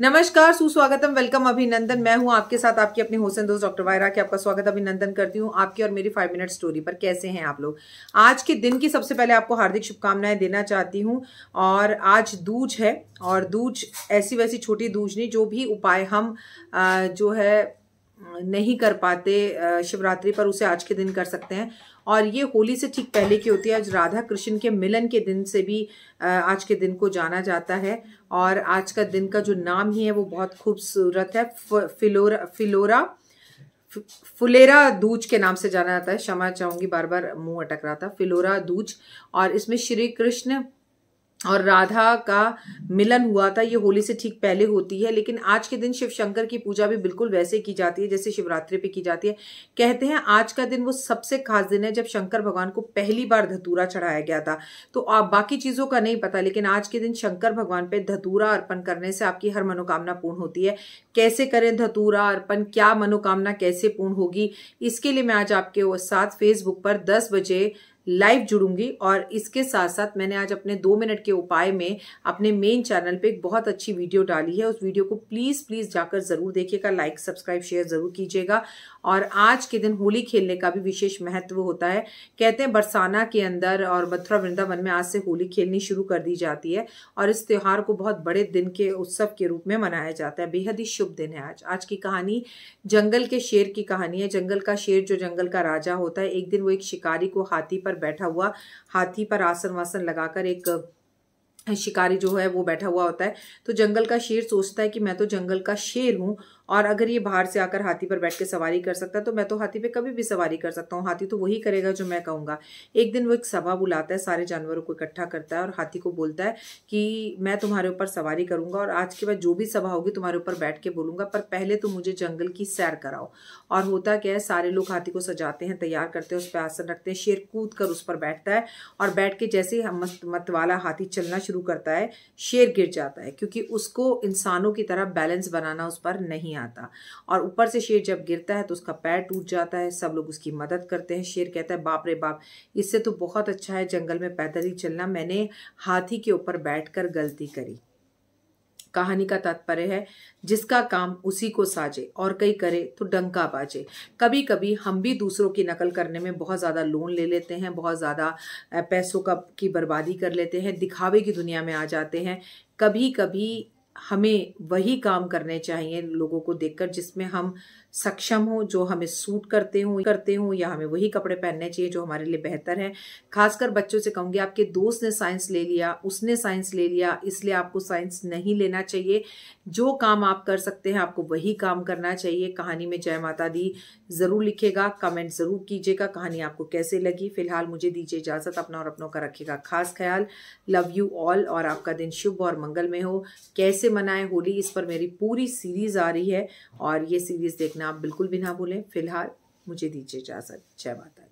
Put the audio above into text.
नमस्कार सुस्वागतम वेलकम अभिनंदन मैं हूं आपके साथ आपके अपने होसन दोस्त डॉक्टर वायरा के आपका स्वागत अभिनंदन करती हूं आपकी और मेरी फाइव मिनट स्टोरी पर कैसे हैं आप लोग आज के दिन की सबसे पहले आपको हार्दिक शुभकामनाएं देना चाहती हूं और आज दूज है और दूज ऐसी वैसी छोटी दूज नहीं जो भी उपाय हम जो है नहीं कर पाते शिवरात्रि पर उसे आज के दिन कर सकते हैं और ये होली से ठीक पहले की होती है आज राधा कृष्ण के मिलन के दिन से भी आज के दिन को जाना जाता है और आज का दिन का जो नाम ही है वो बहुत खूबसूरत है फिलोरा फिलोरा फुलेरा दूज के नाम से जाना जाता है क्षमा चाहूंगी बार बार मुंह अटक रहा था फिलोरा दूज और इसमें श्री कृष्ण और राधा का मिलन हुआ था ये होली से ठीक पहले होती है लेकिन आज के दिन शिव शंकर की पूजा भी बिल्कुल वैसे की जाती है जैसे शिवरात्रि पे की जाती है कहते हैं आज का दिन वो सबसे खास दिन है जब शंकर भगवान को पहली बार धतूरा चढ़ाया गया था तो आप बाकी चीज़ों का नहीं पता लेकिन आज के दिन शंकर भगवान पे धतूरा अर्पण करने से आपकी हर मनोकामना पूर्ण होती है कैसे करें धतूरा अर्पण क्या मनोकामना कैसे पूर्ण होगी इसके लिए मैं आज आपके साथ फेसबुक पर दस बजे लाइव जुड़ूंगी और इसके साथ साथ मैंने आज अपने दो मिनट के उपाय में अपने मेन चैनल पे एक बहुत अच्छी वीडियो डाली है उस वीडियो को प्लीज़ प्लीज़ जाकर ज़रूर देखिएगा लाइक सब्सक्राइब शेयर ज़रूर कीजिएगा और आज के दिन होली खेलने का भी विशेष महत्व होता है कहते हैं बरसाना के अंदर और मथुरा वृंदावन में आज से होली खेलनी शुरू कर दी जाती है और इस त्यौहार को बहुत बड़े दिन के उत्सव के रूप में मनाया जाता है बेहद ही शुभ दिन है आज आज की कहानी जंगल के शेर की कहानी है जंगल का शेर जो जंगल का राजा होता है एक दिन वो एक शिकारी को हाथी पर पर बैठा हुआ हाथी पर आसन वासन लगाकर एक शिकारी जो है वो बैठा हुआ होता है तो जंगल का शेर सोचता है कि मैं तो जंगल का शेर हूँ और अगर ये बाहर से आकर हाथी पर बैठ के सवारी कर सकता है तो मैं तो हाथी पे कभी भी सवारी कर सकता हूँ हाथी तो वही करेगा जो मैं कहूँगा एक दिन वो एक सभा बुलाता है सारे जानवरों को इकट्ठा करता है और हाथी को बोलता है कि मैं तुम्हारे ऊपर सवारी करूँगा और आज के बाद जो भी सभा होगी तुम्हारे ऊपर बैठ के बोलूँगा पर पहले तुम मुझे जंगल की सैर कराओ और होता क्या है सारे लोग हाथी को सजाते हैं तैयार करते हैं उस पर आसन रखते हैं शेर कूद कर उस पर बैठता है और बैठ के जैसे ही मत वाला हाथी चलना शुरू करता है शेर गिर जाता है क्योंकि उसको इंसानों की तरह बैलेंस बनाना उस पर नहीं आता आता और ऊपर से शेर जब गिरता है तो उसका पैर टूट जाता है सब लोग उसकी मदद करते हैं शेर कहता है बाप रे बाप इससे तो बहुत अच्छा है जंगल में पैदल ही चलना मैंने हाथी के ऊपर कर गलती करी कहानी का तात्पर्य है जिसका काम उसी को साजे और कई करे तो डंका बाजे कभी कभी हम भी दूसरों की नकल करने में बहुत ज़्यादा लोन ले लेते हैं बहुत ज़्यादा पैसों का की बर्बादी कर लेते हैं दिखावे की दुनिया में आ जाते हैं कभी कभी हमें वही काम करने चाहिए लोगों को देखकर जिसमें हम सक्षम हो जो हमें सूट करते हों करते हों या हमें वही कपड़े पहनने चाहिए जो हमारे लिए बेहतर है खासकर बच्चों से कहूँगी आपके दोस्त ने साइंस ले लिया उसने साइंस ले लिया इसलिए आपको साइंस नहीं लेना चाहिए जो काम आप कर सकते हैं आपको वही काम करना चाहिए कहानी में जय माता दी ज़रूर लिखेगा कमेंट ज़रूर कीजिएगा कहानी आपको कैसे लगी फिलहाल मुझे दीजिए इजाज़त अपना और अपनों का रखिएगा खास ख्याल लव यू ऑल और आपका दिन शुभ और मंगल में हो कैसे मनाएं होली इस पर मेरी पूरी सीरीज़ आ रही है और ये सीरीज़ देखना आप बिल्कुल भी ना भूलें फिलहाल मुझे दीजिए इजाज़त जय माता